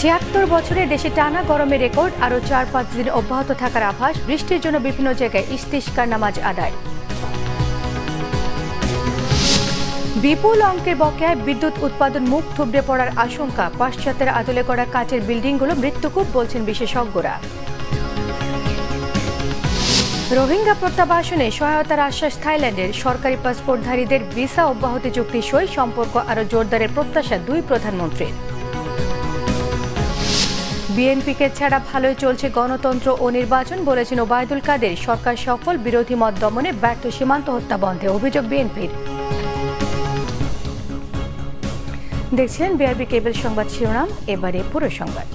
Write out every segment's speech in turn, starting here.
ছিয়াত্তর বছরে দেশে টানা গরমের রেকর্ড আরও চার পাঁচ দিন অব্যাহত থাকার আভাস বৃষ্টির জন্য বিভিন্ন জায়গায় ইস্তিস্কার নামাজ আদায় বিপুল অঙ্কের বকেয়ায় বিদ্যুৎ উৎপাদন মুখ থুবড়ে পড়ার আশঙ্কা পাশ্চাত্যের আদলে করা কাঁচের বিল্ডিংগুলো মৃত্যুকূপ বলছেন বিশেষজ্ঞরা রোহিঙ্গা প্রত্যাবাসনে সহায়তার আশ্বাস থাইল্যান্ডের সরকারি পাসপোর্টধারীদের ভিসা অব্যাহতি চুক্তি সই সম্পর্ক আরও জোরদারের প্রত্যাশা দুই প্রধানমন্ত্রীর বিএনপিকে ছাড়া ভালোই চলছে গণতন্ত্র ও নির্বাচন বলেছেন ওবায়দুল কাদের সরকার সফল বিরোধী মত দমনে ব্যর্থ সীমান্ত হত্যা বন্ধে অভিযোগ বিএনপির দেখছিলেন বিআরবি কেবল সংবাদ শিরোনাম এবারে পুরো সংবাদ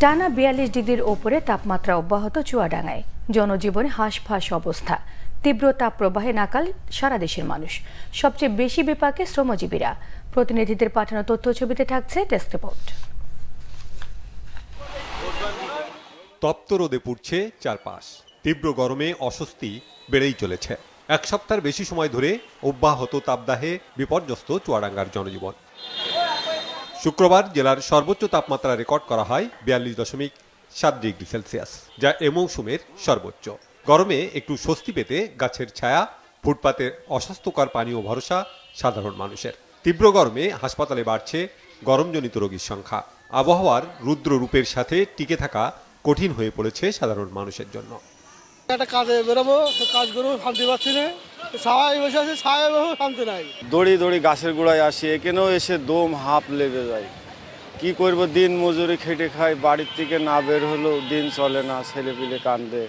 টানা বিয়াল্লিশ ডিগ্রির ওপরে তাপমাত্রা অব্যাহত চুয়াডাঙ্গায় জনজীবনে হাঁসফাঁস অবস্থা তীব্র তাপ প্রবাহে নাকাল সারা দেশের মানুষ সবচেয়ে বেশি বিপাকে শ্রমজীবীরা প্রতিনিধিদের পাঠানো তথ্য ছবিতে থাকছে ডেস্ক রিপোর্ট তপ্ত রোদে পুড়ছে চারপাশ তীব্র গরমে অস্বস্তি বেড়েই চলেছে এক সপ্তাহের বেশি সময় ধরে অব্যাহত তাপদাহে বিপর্যস্ত চুয়াডাঙ্গার জনজীবন শুক্রবার জেলার সর্বোচ্চ তাপমাত্রা রেকর্ড করা হয় বিয়াল্লিশ দশমিক সাত ডিগ্রি সেলসিয়াস যা এ মৌসুমের সর্বোচ্চ গরমে একটু স্বস্তি পেতে গাছের ছায়া ফুটপাতের অস্বাস্থ্যকর পানীয় ভরসা সাধারণ মানুষের তীব্র গরমে হাসপাতালে বাড়ছে গরমজনিত রোগীর সংখ্যা আবহাওয়ার রুদ্র রূপের সাথে টিকে থাকা কঠিন হয়ে পড়েছে সাধারণ মানুষের জন্য একটা কাজে বেরোবো কাজ করবো শান্তি পাচ্ছি না ছায় বসে আছে ছায় বসে শান্তি নাই দড়ি দড়ি গাছের গোড়ায় আসি এখানেও এসে দম হাঁপ লেগে যায় কি করব দিন মজুরি খেটে খায় বাড়ির থেকে না বের হলেও দিন চলে না ছেলেপিলে কান্দে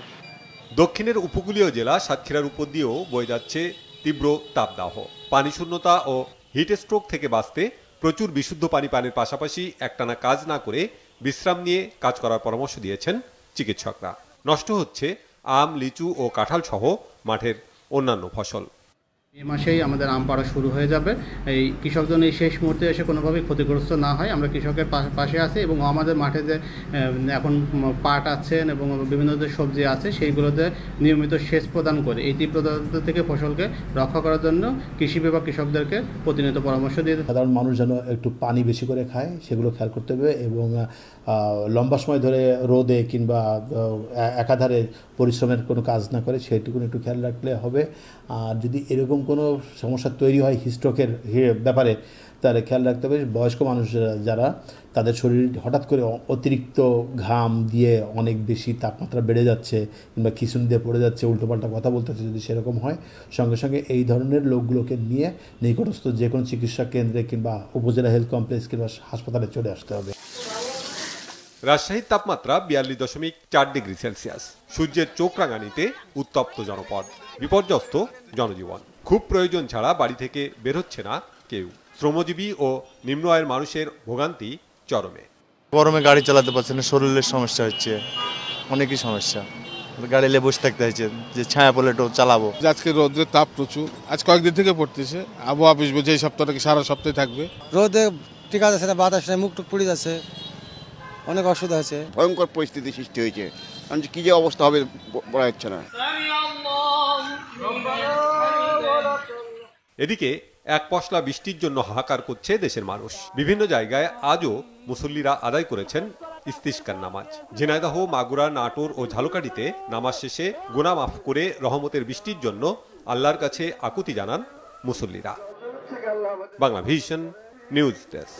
দক্ষিণের উপকূলীয় জেলা সাতক্ষীরার উপর দিয়েও বয়ে যাচ্ছে তীব্র তাপদাহ পানি শূন্যতা ও হিটস্ট্রোক থেকে বাঁচতে প্রচুর বিশুদ্ধ পানি পানের পাশাপাশি একটানা কাজ না করে বিশ্রাম নিয়ে কাজ করার পরামর্শ দিয়েছেন চিকিৎসকরা নষ্ট হচ্ছে আম লিচু ও কাঁঠাল সহ মাঠের অন্যান্য ফসল এ মাসেই আমাদের আম পাড়া শুরু হয়ে যাবে এই কৃষক এই শেষ মুহূর্তে এসে কোনোভাবেই ক্ষতিগ্রস্ত না হয় আমরা কৃষকের পাশে আছি এবং আমাদের মাঠে যে এখন পাট আছেন এবং বিভিন্ন যে সবজি আছে সেইগুলোতে নিয়মিত সেচ প্রদান করে এই তীব্রতা থেকে ফসলকে রক্ষা করার জন্য কৃষি বিভাগ কৃষকদেরকে প্রতিনিয়ত পরামর্শ দিয়ে সাধারণ মানুষ যেন একটু পানি বেশি করে খায় সেগুলো খেয়াল করতে হবে এবং লম্বা সময় ধরে রোদে কিংবা একাধারে পরিশ্রমের কোনো কাজ না করে সেটুকু একটু খেয়াল রাখলে হবে আর যদি এরকম কোনো সমস্যা তৈরি হয় হিস্ট্রোকের ব্যাপারে তাহলে খেয়াল রাখতে হবে বয়স্ক মানুষরা যারা তাদের শরীর হঠাৎ করে অতিরিক্ত ঘাম দিয়ে অনেক বেশি তাপমাত্রা বেড়ে যাচ্ছে কিংবা খিচুন দিয়ে পড়ে যাচ্ছে উল্টোপাল্টা কথা বলতেছে যদি সেরকম হয় সঙ্গে সঙ্গে এই ধরনের লোকগুলোকে নিয়ে নিকটস্থ যে কোনো চিকিৎসা কেন্দ্রে কিংবা উপজেলা হেলথ কমপ্লেক্স কিংবা হাসপাতালে চলে আসতে হবে রাজশাহীর তাপমাত্রা বিয়াল্লিশ দশমিক চার ডিগ্রি সেলসিয়াস সূর্যের চোখ রাঙানিতে উত্তপ্ত জনপদ বিপর্যস্ত জনজীবন খুব প্রয়োজন ছাড়া বাড়ি থেকে বের হচ্ছে না কেউ শ্রমজীবী ও নিম্ন আয়ের মানুষের ভোগান্তি চরমে গরমে গাড়ি চালাতে পারছে না শরীরের সমস্যা হচ্ছে অনেকই সমস্যা গাড়ি নিয়ে বসে থাকতে হয়েছে যে ছায়া পড়লে একটু চালাবো আজকে রোদের তাপ প্রচুর আজ কয়েকদিন থেকে পড়তেছে আবহাওয়া বুঝবো যে সপ্তাহটা সারা সপ্তাহে থাকবে রোদে ঠিক আছে সেটা বাতাস মুখ টুক পড়ে যাচ্ছে অনেক অসুবিধা আছে ভয়ঙ্কর পরিস্থিতি সৃষ্টি হয়েছে কারণ কি যে অবস্থা হবে বলা যাচ্ছে না এদিকে এক পশলা বৃষ্টির জন্য হাহাকার করছে দেশের মানুষ বিভিন্ন জায়গায় আজও মুসল্লিরা আদায় করেছেন ইস্তিস্কার নামাজ ঝিনাইদহ মাগুরা নাটোর ও ঝালকাঠিতে নামাজ শেষে গোনা মাফ করে রহমতের বৃষ্টির জন্য আল্লাহর কাছে আকুতি জানান মুসল্লিরা বাংলা ভিশন নিউজ ডেস্ক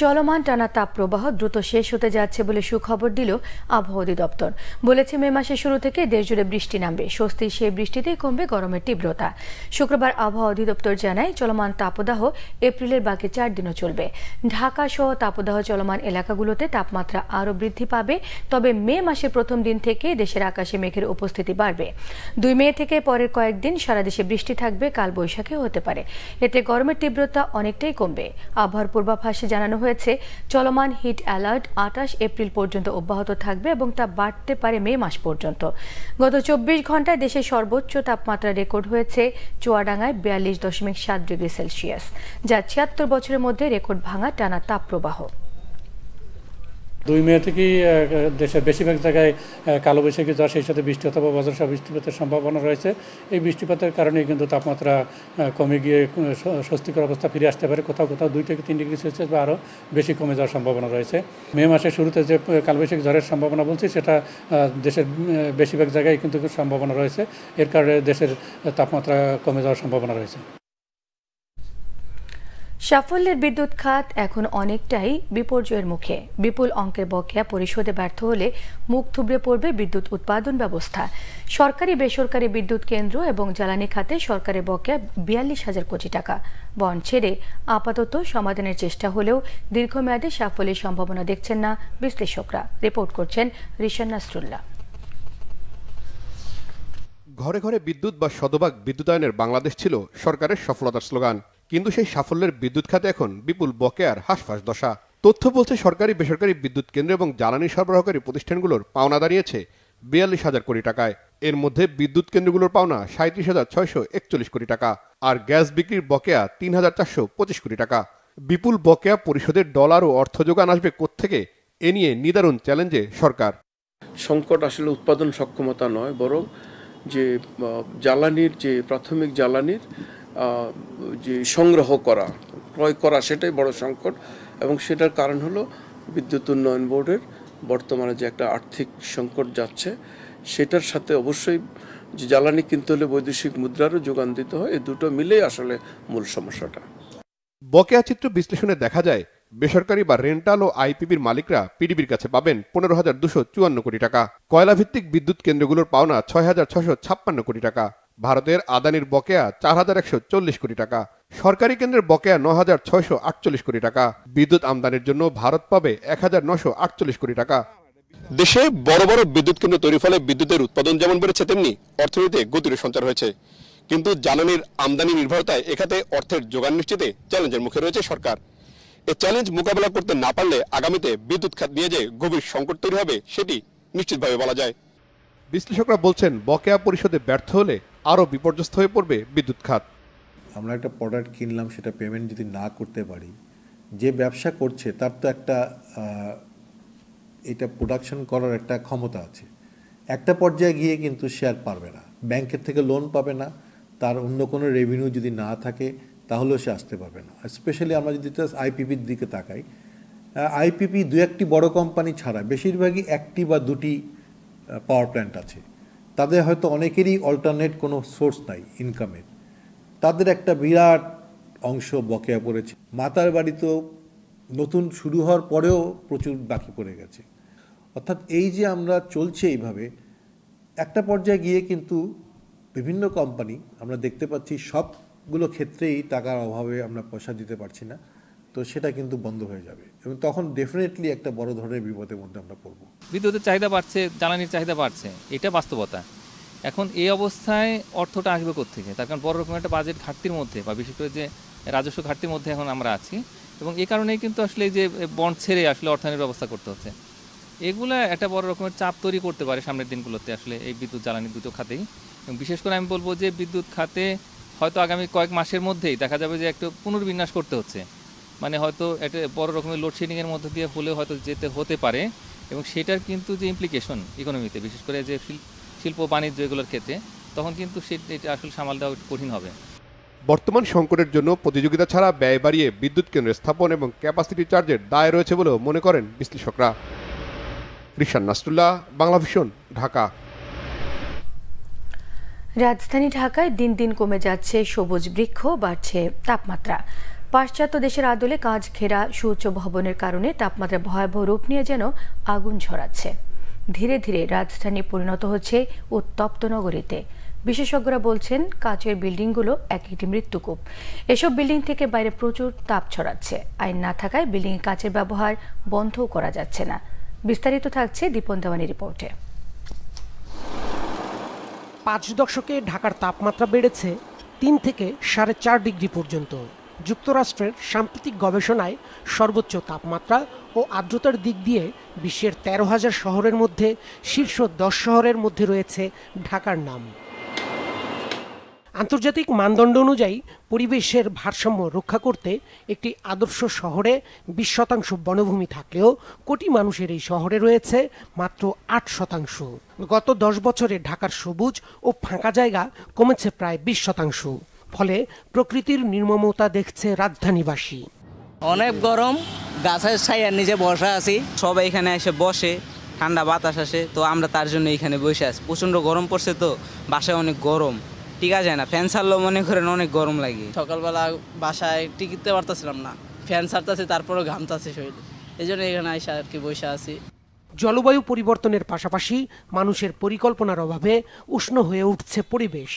চলমান টানা তাপপ্রবাহ দ্রুত শেষ হতে যাচ্ছে বলে সুখবর দিল আবহাওয়া অধিদপ্তর বলেছে মে মাসের শুরু থেকে দেশ জুড়ে বৃষ্টি নামবে স্বস্তির সেই বৃষ্টিতেই কমবে গরমের তীব্রতা শুক্রবার আবহাওয়া অধিদপ্তর জানায় চলমান তাপদাহ এপ্রিলের বাকি চার দিনও চলবে ঢাকা সহ তাপদাহ চলমান এলাকাগুলোতে তাপমাত্রা আরও বৃদ্ধি পাবে তবে মে মাসের প্রথম দিন থেকে দেশের আকাশে মেঘের উপস্থিতি বাড়বে দুই মে থেকে পরের কয়েকদিন সারা দেশে বৃষ্টি থাকবে কাল বৈশাখে হতে পারে এতে গরমের তীব্রতা অনেকটাই কমবে আবহাওয়ার পূর্বাভাসে জানানো হয়েছে চলমান হিট অ্যালার্ট আঠাশ এপ্রিল পর্যন্ত অব্যাহত থাকবে এবং তা বাড়তে পারে মে মাস পর্যন্ত গত চব্বিশ ঘন্টায় দেশের সর্বোচ্চ তাপমাত্রা রেকর্ড হয়েছে চুয়াডাঙ্গায় বিয়াল্লিশ দশমিক সাত ডিগ্রি সেলসিয়াস যা ছিয়াত্তর বছরের মধ্যে রেকর্ড ভাঙা টানা তাপপ্রবাহ দুই মে থেকেই দেশের বেশিরভাগ জায়গায় কালোবৈশাখী জ্বর সেই সাথে বৃষ্টি অথবা সব বৃষ্টিপাতের সম্ভাবনা রয়েছে এই বৃষ্টিপাতের কারণে কিন্তু তাপমাত্রা কমে গিয়ে স্বস্তিকর অবস্থা ফিরে আসতে পারে কোথাও কোথাও দুই থেকে তিন ডিগ্রি সেলসিয়াস বা আরও বেশি কমে যাওয়ার সম্ভাবনা রয়েছে মে মাসের শুরুতে যে কালবৈশাখী জ্বরের সম্ভাবনা বলছি সেটা দেশের বেশিরভাগ জায়গায় কিন্তু সম্ভাবনা রয়েছে এর কারণে দেশের তাপমাত্রা কমে যাওয়ার সম্ভাবনা রয়েছে সাফল্যের বিদ্যুৎ খাত এখন অনেকটাই বিপর্যয়ের মুখে বিপুল অঙ্কের বকেয়া পরিশোধে ব্যর্থ হলে মুখ থুবড়ে পড়বে বিদ্যুৎ উৎপাদন ব্যবস্থা সরকারি বেসরকারি বিদ্যুৎ কেন্দ্র এবং জ্বালানি খাতে সরকারের বকেয়া বিয়াল্লিশ হাজার কোটি টাকা বন ছেড়ে আপাতত সমাধানের চেষ্টা হলেও দীর্ঘমেয়াদে সাফল্যের সম্ভাবনা দেখছেন না বিশ্লেষকরা রিপোর্ট করছেন রিশান নাসরুল্লাহ ঘরে ঘরে বিদ্যুৎ বা সদবাগ বিদ্যুতায়নের বাংলাদেশ ছিল সরকারের সফলতার স্লোগান কিন্তু সেই সাফল্যের বিদ্যুৎ খাতে এখন বিপুল বকেয়ার হাসফাস দশা তথ্য বলছে সরকারি বেসরকারি বিদ্যুৎ কেন্দ্র এবং জ্বালানি সরবরাহকারী প্রতিষ্ঠানগুলোর পাওনা দাঁড়িয়েছে বিয়াল্লিশ হাজার কোটি টাকায় এর মধ্যে বিদ্যুৎ কেন্দ্রগুলোর পাওনা সাঁত্রিশ হাজার ছয়শো একচল্লিশ কোটি টাকা আর গ্যাস বিক্রির বকেয়া তিন হাজার চারশো পঁচিশ কোটি টাকা বিপুল বকেয়া পরিষদের ডলার ও অর্থ যোগান আসবে কোত্থেকে এ নিয়ে নিদারুণ চ্যালেঞ্জে সরকার সংকট আসলে উৎপাদন সক্ষমতা নয় বরং যে জ্বালানির যে প্রাথমিক জ্বালানির যে সংগ্রহ করা ক্রয় করা সেটাই বড় সংকট এবং সেটার কারণ হলো বিদ্যুৎ উন্নয়ন বোর্ডের বর্তমানে যে একটা আর্থিক সংকট যাচ্ছে সেটার সাথে অবশ্যই যে জ্বালানি কিনতে হলে বৈদেশিক মুদ্রারও যোগান দিতে হয় এই দুটো মিলেই আসলে মূল সমস্যাটা বকেয়া চিত্র বিশ্লেষণে দেখা যায় বেসরকারি বা রেন্টাল ও আইপিবির মালিকরা পিডিবির কাছে পাবেন পনেরো হাজার দুশো চুয়ান্ন কোটি টাকা কয়লাভিত্তিক বিদ্যুৎ কেন্দ্রগুলোর পাওনা ছয় হাজার ছশো ছাপ্পান্ন কোটি টাকা ভারতের আদানির বকেয়া চার হাজার একশো চল্লিশ কোটি টাকা সরকারি কেন্দ্রের বকেয়া ন হাজার ছয়শো আটচল্লিশ কোটি টাকা বিদ্যুৎ আমদানির জন্য ভারত পাবে এক হাজার নশো আটচল্লিশ কোটি টাকা দেশে বড় বড় বিদ্যুৎ কেন্দ্র তৈরি ফলে বিদ্যুতের উৎপাদন যেমন বেড়েছে তেমনি অর্থনীতি গতির সঞ্চার হয়েছে কিন্তু জ্বালানির আমদানি নির্ভরতায় এখাতে অর্থের যোগান নিশ্চিতে চ্যালেঞ্জের মুখে রয়েছে সরকার এ চ্যালেঞ্জ মোকাবেলা করতে না পারলে আগামীতে বিদ্যুৎ খাত নিয়ে যে গভীর সংকট তৈরি হবে সেটি নিশ্চিতভাবে বলা যায় বিশ্লেষকরা বলছেন বকেয়া পরিষদে ব্যর্থ হলে আরও বিপর্যস্ত হয়ে পড়বে বিদ্যুৎ খাত আমরা একটা প্রোডাক্ট কিনলাম সেটা পেমেন্ট যদি না করতে পারি যে ব্যবসা করছে তার তো একটা এটা প্রোডাকশন করার একটা ক্ষমতা আছে একটা পর্যায়ে গিয়ে কিন্তু সে আর পারবে না ব্যাংকের থেকে লোন পাবে না তার অন্য কোনো রেভিনিউ যদি না থাকে তাহলেও সে আসতে পারবে না স্পেশালি আমরা যদি আইপিপির দিকে তাকাই আইপিপি দু একটি বড় কোম্পানি ছাড়া বেশিরভাগই একটি বা দুটি পাওয়ার প্ল্যান্ট আছে তাদের হয়তো অনেকেরই অল্টারনেট কোনো সোর্স নাই ইনকামের তাদের একটা বিরাট অংশ বকেয়া পড়েছে মাতার বাড়ি তো নতুন শুরু হওয়ার পরেও প্রচুর বাকি পড়ে গেছে অর্থাৎ এই যে আমরা চলছে এইভাবে একটা পর্যায়ে গিয়ে কিন্তু বিভিন্ন কোম্পানি আমরা দেখতে পাচ্ছি সবগুলো ক্ষেত্রেই টাকার অভাবে আমরা পয়সা দিতে পারছি না তো সেটা কিন্তু বন্ধ হয়ে যাবে এবং তখন ডেফিনেটলি একটা বড় ধরনের বিপদের মধ্যে আমরা পড়ব বিদ্যুতের চাহিদা বাড়ছে জ্বালানির চাহিদা বাড়ছে এটা বাস্তবতা এখন এই অবস্থায় অর্থটা আসবে থেকে তার কারণ বড় রকম একটা বাজেট ঘাটতির মধ্যে বা বিশেষ করে যে রাজস্ব ঘাটতির মধ্যে এখন আমরা আছি এবং এ কারণেই কিন্তু আসলে যে বন্ড ছেড়ে আসলে অর্থায়নের ব্যবস্থা করতে হচ্ছে এগুলো একটা বড় রকমের চাপ তৈরি করতে পারে সামনের দিনগুলোতে আসলে এই বিদ্যুৎ জ্বালানি দুটো খাতেই এবং বিশেষ করে আমি বলবো যে বিদ্যুৎ খাতে হয়তো আগামী কয়েক মাসের মধ্যেই দেখা যাবে যে একটু পুনর্বিন্যাস করতে হচ্ছে মানে হয়তো একটা বড় রকমের লোডশেডিংয়ের মধ্যে দিয়ে হলেও হয়তো যেতে হতে পারে এবং সেটার কিন্তু যে ইমপ্লিকেশন ইকোনমিতে বিশেষ করে যে শিল্প বাণিজ্য এগুলোর ক্ষেত্রে তখন কিন্তু সেটা আসলে সামাল দেওয়া কঠিন হবে বর্তমান সংকটের জন্য প্রতিযোগিতা ছাড়া ব্যয় বাড়িয়ে বিদ্যুৎ কেন্দ্র স্থাপন এবং ক্যাপাসিটি চার্জের দায় রয়েছে বলেও মনে করেন বিশ্লেষকরা রিশান নাস্তুল্লাহ বাংলা ভীষণ ঢাকা রাজধানী ঢাকায় দিন দিন কমে যাচ্ছে সবুজ বৃক্ষ বাড়ছে তাপমাত্রা পাশ্চাত্য দেশের আদলে কাজ ঘেরা সূর্য ভবনের কারণে তাপমাত্রা ভয়াবহ রূপ নিয়ে যেন আগুন ঝরাচ্ছে ধীরে ধীরে রাজধানী পরিণত হচ্ছে উত্তপ্ত নগরীতে বিশেষজ্ঞরা বলছেন কাচের বিল্ডিংগুলো এক একটি মৃত্যুকূপ এসব বিল্ডিং থেকে বাইরে প্রচুর তাপ ছড়াচ্ছে আইন না থাকায় বিল্ডিং কাচের ব্যবহার বন্ধও করা যাচ্ছে না বিস্তারিত থাকছে দীপন দেওয়ানি রিপোর্টে পাঁচ দশকে ঢাকার তাপমাত্রা বেড়েছে তিন থেকে সাড়ে চার ডিগ্রি পর্যন্ত যুক্তরাষ্ট্রের সাম্প্রতিক গবেষণায় সর্বোচ্চ তাপমাত্রা ও আর্দ্রতার দিক দিয়ে বিশ্বের তেরো হাজার শহরের মধ্যে শীর্ষ দশ শহরের মধ্যে রয়েছে ঢাকার নাম আন্তর্জাতিক মানদণ্ড অনুযায়ী পরিবেশের ভারসাম্য রক্ষা করতে একটি আদর্শ শহরে বিশ শতাংশ বনভূমি থাকলেও কোটি মানুষের এই শহরে রয়েছে মাত্র আট শতাংশ গত দশ বছরে ঢাকার সবুজ ও ফাঁকা জায়গা কমেছে প্রায় বিশ শতাংশ ফলে প্রকৃতির নির্মমতা দেখছে রাজধানীবাসী অনেক গরম গাছের ছায়ার নিচে বসা আছি সবাই এখানে এসে বসে ঠান্ডা বাতাস আসে তো আমরা তার জন্য এখানে বসে আছি প্রচণ্ড গরম পড়ছে তো বাসায় অনেক গরম টিকা যায় না ফ্যান ছাড়লেও মনে করেন অনেক গরম লাগে সকালবেলা বাসায় টিকিতে পারতেছিলাম না ফ্যান ছাড়তেছি তারপরেও ঘামতাছে শরীর এই জন্য এখানে এসে আর কি বসে আছি জলবায়ু পরিবর্তনের পাশাপাশি মানুষের পরিকল্পনার অভাবে উষ্ণ হয়ে উঠছে পরিবেশ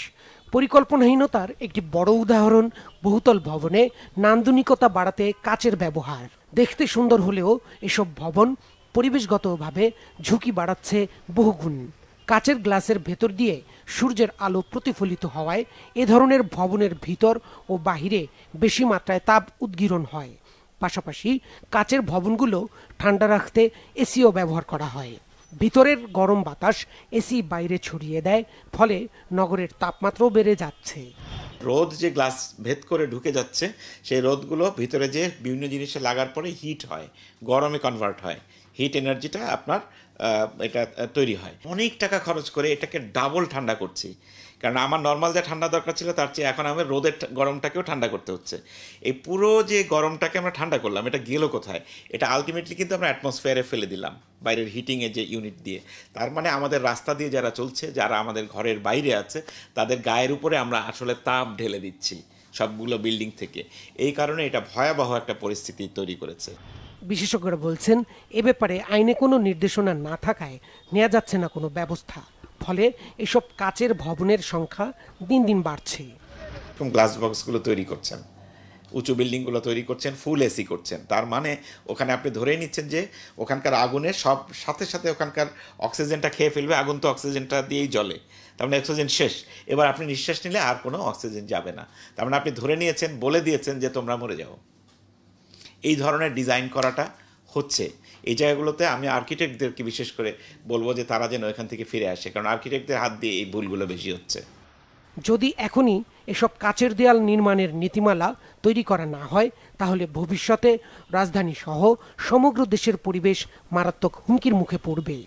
পরিকল্পনাহীনতার একটি বড় উদাহরণ বহুতল ভবনে নান্দনিকতা বাড়াতে কাচের ব্যবহার দেখতে সুন্দর হলেও এসব ভবন পরিবেশগতভাবে ঝুঁকি বাড়াচ্ছে বহুগুণ কাচের গ্লাসের ভেতর দিয়ে সূর্যের আলো প্রতিফলিত হওয়ায় এ ধরনের ভবনের ভিতর ও বাহিরে বেশি মাত্রায় তাপ উদ্গীরণ হয় পাশাপাশি কাচের ভবনগুলো ঠান্ডা রাখতে এসিও ব্যবহার করা হয় ভিতরের গরম বাতাস এসি বাইরে ছড়িয়ে দেয় ফলে নগরের তাপমাত্রাও বেড়ে যাচ্ছে রোদ যে গ্লাস ভেদ করে ঢুকে যাচ্ছে সেই রোদগুলো ভিতরে যে বিভিন্ন জিনিসে লাগার পরে হিট হয় গরমে কনভার্ট হয় হিট এনার্জিটা আপনার এটা তৈরি হয় অনেক টাকা খরচ করে এটাকে ডাবল ঠান্ডা করছি কারণ আমার নর্মাল যে ঠান্ডা দরকার ছিল তার চেয়ে এখন আমার রোদের গরমটাকেও ঠান্ডা করতে হচ্ছে এই পুরো যে গরমটাকে আমরা ঠান্ডা করলাম এটা গেলো কোথায় এটা আলটিমেটলি কিন্তু আমরা অ্যাটমসফেয়ারে ফেলে দিলাম বাইরের হিটিংয়ে যে ইউনিট দিয়ে তার মানে আমাদের রাস্তা দিয়ে যারা চলছে যারা আমাদের ঘরের বাইরে আছে তাদের গায়ের উপরে আমরা আসলে তাপ ঢেলে দিচ্ছি সবগুলো বিল্ডিং থেকে এই কারণে এটা ভয়াবহ একটা পরিস্থিতি তৈরি করেছে বিশেষজ্ঞরা বলছেন এ ব্যাপারে আইনে কোনো নির্দেশনা না থাকায় নেওয়া যাচ্ছে না কোনো ব্যবস্থা ফলে এসব কাচের ভবনের সংখ্যা দিন দিন বাড়ছে এরকম গ্লাস বক্সগুলো তৈরি করছেন উঁচু বিল্ডিংগুলো তৈরি করছেন ফুল এসি করছেন তার মানে ওখানে আপনি ধরে নিচ্ছেন যে ওখানকার আগুনে সব সাথে সাথে ওখানকার অক্সিজেনটা খেয়ে ফেলবে আগুন তো অক্সিজেনটা দিয়েই জ্বলে তার মানে অক্সিজেন শেষ এবার আপনি নিঃশ্বাস নিলে আর কোনো অক্সিজেন যাবে না তার মানে আপনি ধরে নিয়েছেন বলে দিয়েছেন যে তোমরা মরে যাও এই ধরনের ডিজাইন করাটা হচ্ছে এই জায়গাগুলোতে আমি আর্কিটেক্টদেরকে বিশেষ করে বলবো যে তারা যেন এখান থেকে ফিরে আসে কারণ আর্কিটেক্টদের হাত দিয়ে এই ভুলগুলো বেশি হচ্ছে যদি এখনই এসব কাচের দেয়াল নির্মাণের নীতিমালা তৈরি করা না হয় তাহলে ভবিষ্যতে রাজধানী সহ সমগ্র দেশের পরিবেশ মারাত্মক হুমকির মুখে পড়বে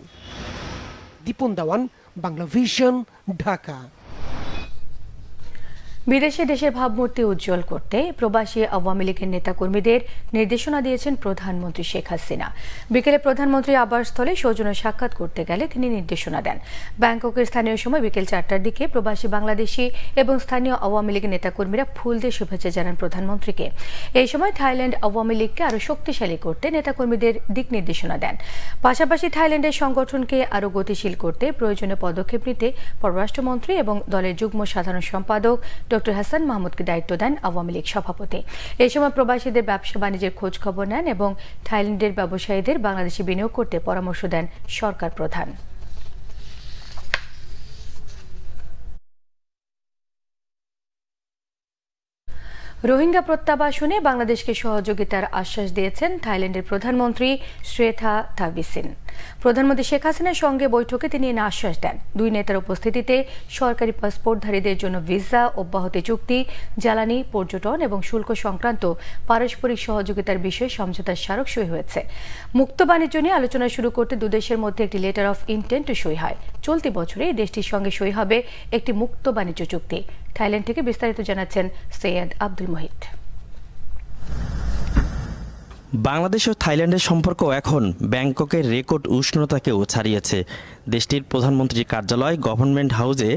দীপন দাওয়ান বাংলা ভিশন ঢাকা বিদেশে দেশের ভাবমূর্তি উজ্জ্বল করতে প্রবাসী আওয়ামী লীগের নেতাকর্মীদের নির্দেশনা দিয়েছেন প্রধানমন্ত্রী শেখ হাসিনা বিকেলে প্রধানমন্ত্রী আবাসস্থলে সৌজন্য সাক্ষাৎ করতে গেলে তিনি নির্দেশনা দেন ব্যাংককের স্থানীয় সময় বিকেল চারটার দিকে প্রবাসী বাংলাদেশি এবং স্থানীয় আওয়ামী লীগের নেতাকর্মীরা ফুল দিয়ে শুভেচ্ছা জানান প্রধানমন্ত্রীকে এই সময় থাইল্যান্ড আওয়ামী লীগকে আরও শক্তিশালী করতে নেতাকর্মীদের দিক নির্দেশনা দেন পাশাপাশি থাইল্যান্ডের সংগঠনকে আরও গতিশীল করতে প্রয়োজনীয় পদক্ষেপ নিতে পররাষ্ট্রমন্ত্রী এবং দলের যুগ্ম সাধারণ সম্পাদক ড ডক্টর হাসান মাহমুদকে দায়িত্ব দেন আওয়ামী লীগ সভাপতি এ সময় প্রবাসীদের ব্যবসা বাণিজ্যের খোঁজ খবর নেন এবং থাইল্যান্ডের ব্যবসায়ীদের বাংলাদেশে বিনিয়োগ করতে পরামর্শ দেন সরকার প্রধান রোহিঙ্গা প্রত্যাবাসনে বাংলাদেশকে সহযোগিতার আশ্বাস দিয়েছেন থাইল্যান্ডের প্রধানমন্ত্রী শ্রেথা থাভিসিন প্রধানমন্ত্রী শেখ হাসিনার সঙ্গে বৈঠকে তিনি এর আশ্বাস দেন দুই নেতার উপস্থিতিতে সরকারি পাসপোর্টধারীদের জন্য ভিসা অব্যাহতি চুক্তি জ্বালানি পর্যটন এবং শুল্ক সংক্রান্ত পারস্পরিক সহযোগিতার বিষয়ে সমঝোতার স্মারক সই হয়েছে মুক্ত বাণিজ্য নিয়ে আলোচনা শুরু করতে দুদেশের মধ্যে একটি লেটার অফ ইন্টেন্ট সই হয় চলতি বছরে এই দেশটির সঙ্গে সই হবে একটি মুক্ত বাণিজ্য চুক্তি থাইল্যান্ড থেকে বিস্তারিত জানাচ্ছেন সৈয়দ আব্দুল মহিত বাংলাদেশ ও থাইল্যান্ডের সম্পর্ক এখন ব্যাংককের রেকর্ড উষ্ণতাকেও ছাড়িয়েছে দেশটির প্রধানমন্ত্রীর কার্যালয় গভর্নমেন্ট হাউসে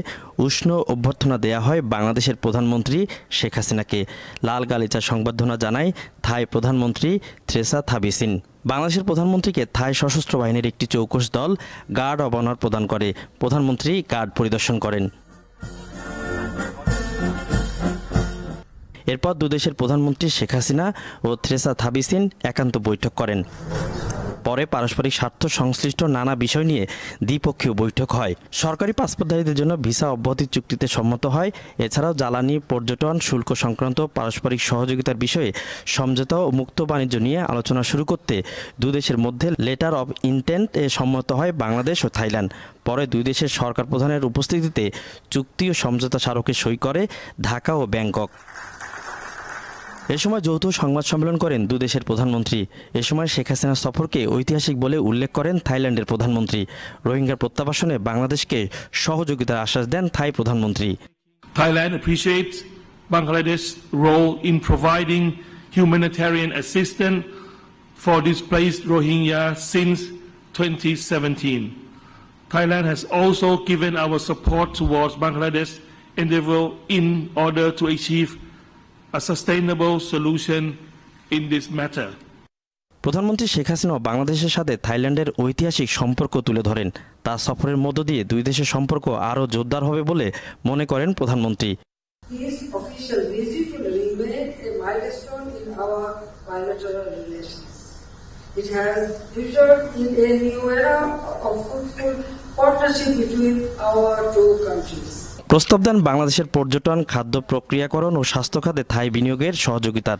উষ্ণ অভ্যর্থনা দেয়া হয় বাংলাদেশের প্রধানমন্ত্রী শেখ হাসিনাকে লাল গালিচা সংবর্ধনা জানায় থাই প্রধানমন্ত্রী থ্রেসা থাবিসিন বাংলাদেশের প্রধানমন্ত্রীকে থাই সশস্ত্র বাহিনীর একটি চৌকস দল গার্ড অব অনার প্রদান করে প্রধানমন্ত্রী গার্ড পরিদর্শন করেন এরপর দুদেশের প্রধানমন্ত্রী শেখ হাসিনা ও থ্রেসা থাবিসিন একান্ত বৈঠক করেন পরে পারস্পরিক স্বার্থ সংশ্লিষ্ট নানা বিষয় নিয়ে দ্বিপক্ষীয় বৈঠক হয় সরকারি পাসপোর্টধারীদের জন্য ভিসা অব্যাহতির চুক্তিতে সম্মত হয় এছাড়াও জ্বালানি পর্যটন শুল্ক সংক্রান্ত পারস্পরিক সহযোগিতার বিষয়ে সমঝোতা ও মুক্ত বাণিজ্য নিয়ে আলোচনা শুরু করতে দুদেশের মধ্যে লেটার অব ইন্টেন্ট এ সম্মত হয় বাংলাদেশ ও থাইল্যান্ড পরে দুই দেশের সরকার প্রধানের উপস্থিতিতে চুক্তি ও সমঝোতা স্মারকে সই করে ঢাকা ও ব্যাংকক এ সময় যৌথ সংবাদ সম্মেলন করেন দু দেশের প্রধানমন্ত্রী এ সময় শেখ হাসিনার সফরকে ঐতিহাসিক বলে উল্লেখ করেন থাইল্যান্ডের প্রধানমন্ত্রী রোহিঙ্গার প্রত্যাবাসনে বাংলাদেশকে সহযোগিতার আশ্বাস দেন থাই প্রধানমন্ত্রী Thailand appreciates Bangladesh role in providing humanitarian assistant for displaced Rohingya since 2017 Thailand has also given our support towards Bangladesh endeavour in order to achieve a sustainable solution in this matter. প্রধানমন্ত্রী শেখ হাসিনা বাংলাদেশের সাথে থাইল্যান্ডের ঐতিহাসিক সম্পর্ক তুলে ধরেন তার সফরের মধ্য দিয়ে দুই দেশের সম্পর্ক আরও জোরদার হবে বলে মনে করেন প্রধানমন্ত্রী It has ushered in a new era of fruitful partnership between our two countries. প্রস্তাব দেন বাংলাদেশের পর্যটন খাদ্য প্রক্রিয়াকরণ ও স্বাস্থ্য খাতে থাই বিনিয়োগের সহযোগিতার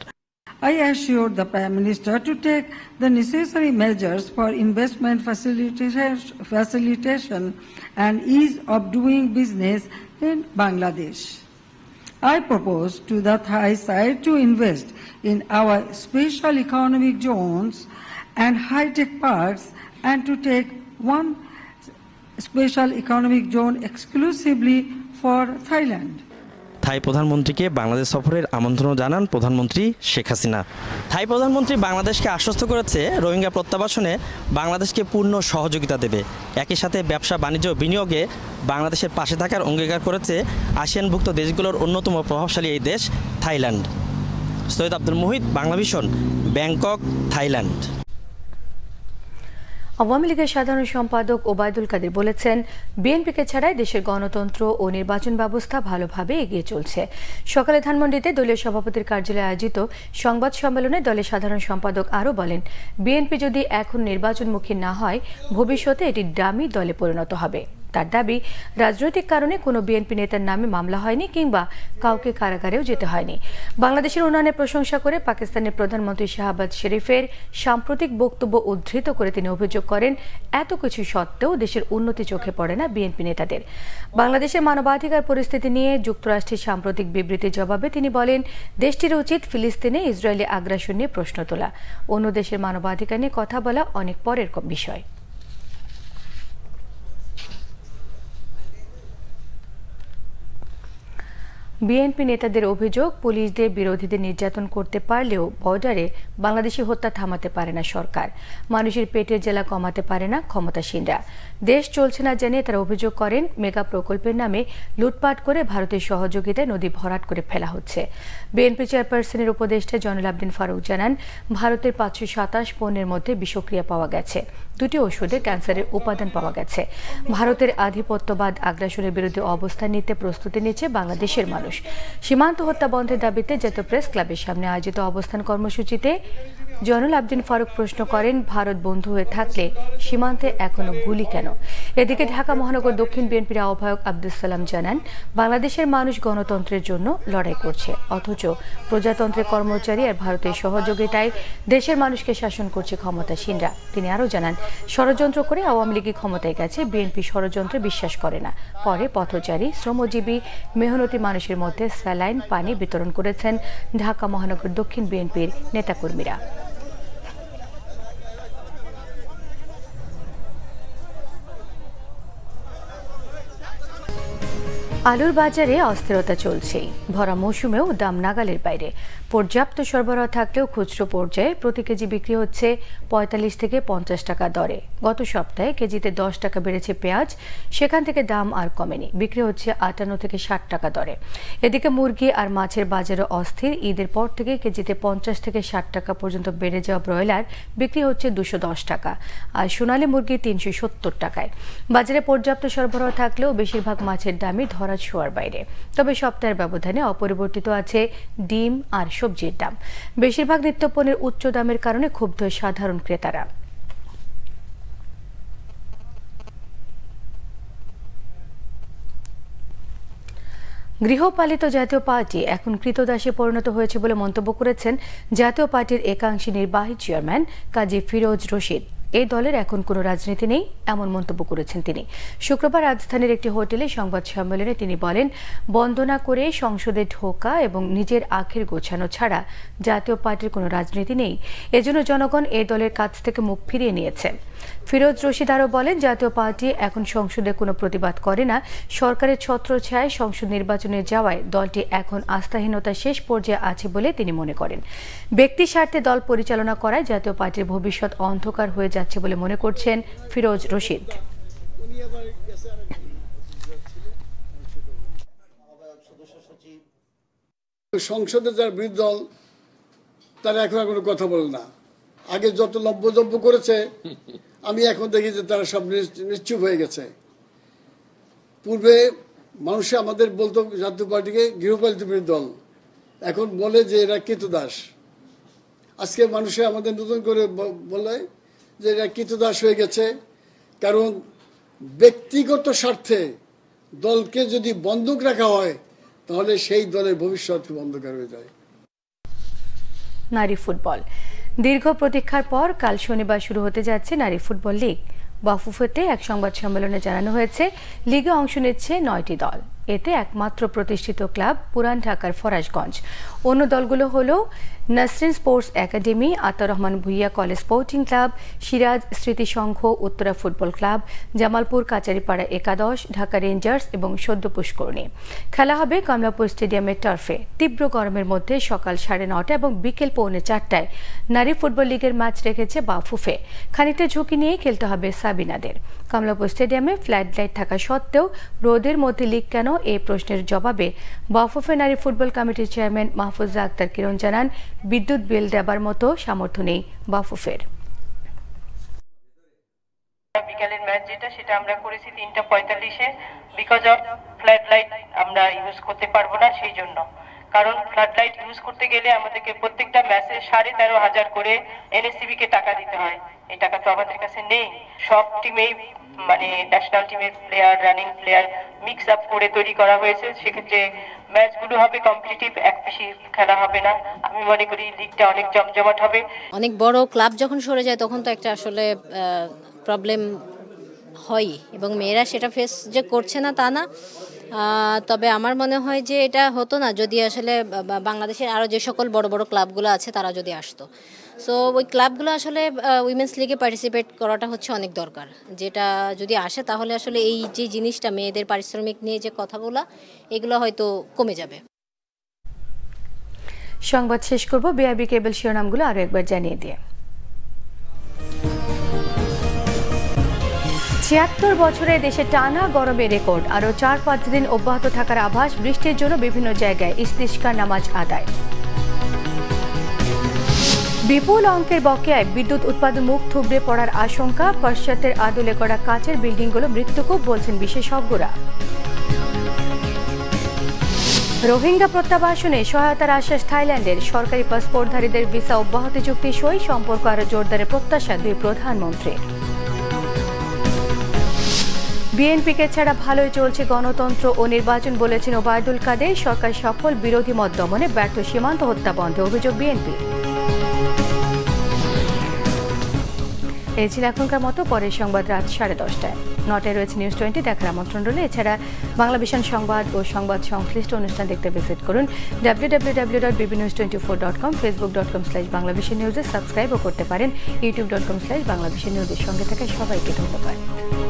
I assured the Prime Minister to take the necessary measures for investment facilitation and ease of doing business in Bangladesh. I propose to the Thai side to invest in our special economic zones and high-tech parks and to take one special economic zone exclusively for Thailand Thai প্রধানমন্ত্রীকে বাংলাদেশ সফরের আমন্ত্রণ জানান প্রধানমন্ত্রী শেখ হাসিনা থাই প্রধানমন্ত্রী বাংলাদেশকে আশ্বস্ত করেছে রোহিঙ্গা প্রত্যাবাসনে বাংলাদেশকে পূর্ণ সহযোগিতা দেবে একই সাথে ব্যবসা বাণিজ্য বিনিয়োগে বাংলাদেশের পাশে থাকার অঙ্গীকার করেছে আসিয়ানভুক্ত দেশগুলোর অন্যতম প্রভাবশালী এই দেশ Thailand Syed Abdul Muhit Banglavision Bangkok Thailand Awami লীগের সাধারণ সম্পাদক ওবায়দুল কাদের বলেছেন বিএনপিকে ছাড়াই দেশের গণতন্ত্র ও নির্বাচন ব্যবস্থা ভালোভাবে এগিয়ে চলছে সকালে ধানমন্ডিতে দলীয় সভাপতির কার্যালয়ে আয়োজিত সংবাদ সম্মেলনে দলের সাধারণ সম্পাদক আরও বলেন বিএনপি যদি এখন নির্বাচনমুখী না হয় ভবিষ্যতে এটি ডামি দলে পরিণত হবে তার দাবি রাজনৈতিক কারণে কোনো বিএনপি নেতার নামে মামলা হয়নি কিংবা কাউকে কারাগারেও যেতে হয়নি বাংলাদেশের উন্নয়নের প্রশংসা করে পাকিস্তানের প্রধানমন্ত্রী শাহবাজ শরীফের সাম্প্রতিক বক্তব্য উদ্ধৃত করে তিনি অভিযোগ করেন এত কিছু সত্ত্বেও দেশের উন্নতি চোখে পড়ে না বিএনপি নেতাদের বাংলাদেশের মানবাধিকার পরিস্থিতি নিয়ে যুক্তরাষ্ট্রের সাম্প্রতিক বিবৃতির জবাবে তিনি বলেন দেশটির উচিত ফিলিস্তিনে ইসরায়েলি আগ্রাসন নিয়ে প্রশ্ন তোলা অন্য দেশের মানবাধিকার নিয়ে কথা বলা অনেক পরের বিষয় বিএনপি নেতাদের অভিযোগ পুলিশদের বিরোধীদের নির্যাতন করতে পারলেও বর্ডারে বাংলাদেশি হত্যা থামাতে পারে না সরকার মানুষের পেটের জেলা কমাতে পারে না ক্ষমতাসীনরা দেশ চলছে না জেনে তারা অভিযোগ করেন মেগা প্রকল্পের নামে লুটপাট করে ভারতের সহযোগিতায় নদী ভরাট করে ফেলা হচ্ছে বিএনপি চেয়ারপারসনের উপদেষ্টা জয়নুল আবদিন ফারুক জানান ভারতের পাঁচশো সাতাশ পণ্যের মধ্যে বিষক্রিয়া পাওয়া গেছে দুটি ওষুধে ক্যান্সারের উপাদান পাওয়া গেছে ভারতের আধিপত্যবাদ আগ্রাসনের বিরুদ্ধে অবস্থান নিতে প্রস্তুতি নিচ্ছে বাংলাদেশের মানুষ সীমান্ত হত্যা বন্ধের দাবিতে জাতীয় প্রেস ক্লাবের সামনে আয়োজিত অবস্থান কর্মসূচিতে জয়নুল আবদিন ফারুক প্রশ্ন করেন ভারত বন্ধু হয়ে থাকলে সীমান্তে এখনো গুলি কেন এদিকে ঢাকা মহানগর দক্ষিণ বিএনপির আহ্বায়ক আব্দুল সালাম জানান বাংলাদেশের মানুষ গণতন্ত্রের জন্য লড়াই করছে অথচ প্রজাতন্ত্রের কর্মচারী আর ভারতের সহযোগিতায় দেশের মানুষকে শাসন করছে ক্ষমতাসীনরা তিনি আরও জানান ষড়যন্ত্র করে আওয়ামী লীগের ক্ষমতায় গেছে বিএনপি ষড়যন্ত্রে বিশ্বাস করে না পরে পথচারী শ্রমজীবী মেহনতি মানুষের মধ্যে স্যালাইন পানি বিতরণ করেছেন ঢাকা মহানগর দক্ষিণ বিএনপির নেতাকর্মীরা আলুর বাজারে অস্থিরতা চলছেই ভরা মৌসুমেও দাম নাগালের বাইরে পর্যাপ্ত সরবরাহ থাকলেও খুচরো পর্যায়ে প্রতি কেজি বিক্রি হচ্ছে পঁয়তাল্লিশ থেকে পঞ্চাশ টাকা দরে গত সপ্তাহে কেজিতে দশ টাকা বেড়েছে পেঁয়াজ সেখান থেকে দাম আর কমেনি বিক্রি হচ্ছে আটান্ন থেকে ষাট টাকা দরে এদিকে মুরগি আর মাছের বাজারও অস্থির ঈদের পর থেকে কেজিতে পঞ্চাশ থেকে ষাট টাকা পর্যন্ত বেড়ে যাওয়া ব্রয়লার বিক্রি হচ্ছে দুশো দশ টাকা আর সোনালী মুরগি তিনশো সত্তর টাকায় বাজারে পর্যাপ্ত সরবরাহ থাকলেও বেশিরভাগ মাছের দামই ধরা ধারণা ছোঁয়ার বাইরে তবে সপ্তাহের ব্যবধানে অপরিবর্তিত আছে ডিম আর সবজির দাম বেশিরভাগ নিত্যপণ্যের উচ্চ দামের কারণে ক্ষুব্ধ সাধারণ ক্রেতারা গৃহপালিত জাতীয় পার্টি এখন কৃতদাসে পরিণত হয়েছে বলে মন্তব্য করেছেন জাতীয় পার্টির একাংশী নির্বাহী চেয়ারম্যান কাজী ফিরোজ রশিদ এই দলের এখন কোনো রাজনীতি নেই এমন মন্তব্য করেছেন তিনি শুক্রবার রাজধানীর একটি হোটেলে সংবাদ সম্মেলনে তিনি বলেন বন্দনা করে সংসদে ঢোকা এবং নিজের আখের গোছানো ছাড়া জাতীয় পার্টির কোনো রাজনীতি নেই এজন্য জনগণ এই দলের কাছ থেকে মুখ ফিরিয়ে নিয়েছে ফিরোজ রশিদ আরও বলেন জাতীয় পার্টি এখন সংসদে কোনো প্রতিবাদ করে না সরকারের ছত্র ছায় সংসদ নির্বাচনে যাওয়ায় দলটি এখন আস্থাহীনতা শেষ পর্যায়ে আছে বলে তিনি মনে করেন ব্যক্তি স্বার্থে দল পরিচালনা করায় জাতীয় পার্টির ভবিষ্যৎ অন্ধকার হয়ে যাচ্ছে যাচ্ছে বলে মনে করছেন ফিরোজ রশিদ সংসদে যার বিরোধী দল তারা এখন কোনো কথা বলে না আগে যত লব্যজব্য করেছে আমি এখন দেখি যে তারা সব নিশ্চুপ হয়ে গেছে পূর্বে মানুষ আমাদের বলতো জাতীয় পার্টিকে গৃহপালিত বিরোধী দল এখন বলে যে এরা কেতু দাস আজকে মানুষে আমাদের নতুন করে বলে যেটা কৃতদাস হয়ে গেছে কারণ ব্যক্তিগত স্বার্থে দলকে যদি বন্ধক রাখা হয় তাহলে সেই দলের ভবিষ্যৎ অন্ধকার হয়ে যায় নারী ফুটবল দীর্ঘ প্রতীক্ষার পর কাল শনিবার শুরু হতে যাচ্ছে নারী ফুটবল লীগ বাফুফেতে এক সংবাদ সম্মেলনে জানানো হয়েছে লিগে অংশ নিচ্ছে নয়টি দল এতে একমাত্র প্রতিষ্ঠিত ক্লাব পুরান ঢাকার ফরাজগঞ্জ অন্য দলগুলো হলো Nasrin sports academy Atar Rahman Bhuiyan college sporting club Siraj স্মৃতিসংঘ উত্তরা ফুটবল ক্লাব জামালপুর কাচারিপাড়া একাদশ ঢাকা রেঞ্জার্স এবং সদ্য পুষ্করণী খেলা হবে কমলাপুর স্টেডিয়ামের টর্ফে তীব্র গরমের মধ্যে সকাল সাড়ে নটা এবং বিকেল পৌনে চারটায় নারী ফুটবল লীগের ম্যাচ রেখেছে বাফুফে খানিকটা ঝুঁকি নিয়ে খেলতে হবে সাবিনাদের কমলাপুর স্টেডিয়ামে ফ্ল্যাট লাইট থাকা সত্ত্বেও রোদের মধ্যে লিগ কেন এ প্রশ্নের জবাবে বাফুফে নারী ফুটবল কমিটির চেয়ারম্যান মাহফুজা আক্তার কিরণ জানান বিদ্যুৎ বিল দেবার মতো সামর্থ্য নেই বাফুফের বিকালের ম্যাচ যেটা সেটা আমরা করেছি তিনটা পঁয়তাল্লিশে বিকজ অফ ফ্ল্যাট লাইট আমরা ইউজ করতে পারবো না সেই জন্য কারণ ফ্লাডলাইট ইউজ করতে গেলে আমাদেরকে প্রত্যেকটা ম্যাচে সাড়ে তেরো হাজার করে এনএসসিবি কে টাকা দিতে হয় এই টাকা তো আমাদের কাছে নেই সব টিমেই মানে ন্যাশনাল টিমের player running player mix up করে তৈরি করা হয়েছে সেক্ষেত্রে ম্যাচগুলো হবে কম্পিটিটিভ এক পিসি খেলা হবে না আমি মনে করি লিগটা অনেক জমজমাট হবে অনেক বড় ক্লাব যখন সরে যায় তখন তো একটা আসলে প্রবলেম হয় এবং মেয়েরা সেটা ফেস যে করছে না তা না তবে আমার মনে হয় যে এটা হতো না যদি আসলে বাংলাদেশের আরও যে সকল বড় বড় ক্লাবগুলো আছে তারা যদি আসতো সো ওই ক্লাবগুলো আসলে উইমেন্স লিগে পার্টিসিপেট করাটা হচ্ছে অনেক দরকার যেটা যদি আসে তাহলে আসলে এই যে জিনিসটা মেয়েদের পারিশ্রমিক নিয়ে যে কথাগুলো এগুলো হয়তো কমে যাবে সংবাদ শেষ করব বিআইবি কেবল শিরোনামগুলো আরও একবার জানিয়ে দিয়ে ছিয়াত্তর বছরে দেশে টানা গরমে রেকর্ড আরও চার পাঁচ দিন অব্যাহত থাকার আভাস বৃষ্টির জন্য বিভিন্ন জায়গায় ইস্তিস্কা নামাজ আদায় বিপুল অঙ্কের বকেয়ায় বিদ্যুৎ উৎপাদন মুখ থুবড়ে পড়ার আশঙ্কা পশ্চাতের আদলে করা কাচের বিল্ডিংগুলো মৃত্যুকূপ বলছেন বিশেষজ্ঞরা রোহিঙ্গা প্রত্যাবাসনে সহায়তার আশ্বাস থাইল্যান্ডের সরকারি পাসপোর্টধারীদের ভিসা অব্যাহতি চুক্তি সই সম্পর্ক আরও জোরদারের প্রত্যাশা দুই প্রধানমন্ত্রী বিএনপিকে ছাড়া ভালোই চলছে গণতন্ত্র ও নির্বাচন বলেছেন ওবায়দুল কাদের সরকার সফল বিরোধী মত দমনে ব্যর্থ সীমান্ত হত্যা বন্ধে অভিযোগ বিএনপি এ ছিল এখনকার মতো পরের সংবাদ রাত সাড়ে দশটায় নটায় রয়েছে নিউজ টোয়েন্টি দেখার আমন্ত্রণ রইল এছাড়া বাংলা ভিশন সংবাদ ও সংবাদ সংশ্লিষ্ট অনুষ্ঠান দেখতে ভিজিট করুন W W W dot BB news twenty four dot com Facebook dot com slash Bangla vision নিউজে সাবস্ক্রাইবও করতে পারেন YouTube dot com slash Bangla vision নিউজের সঙ্গে থাকে সবাইকে ধন্যবাদ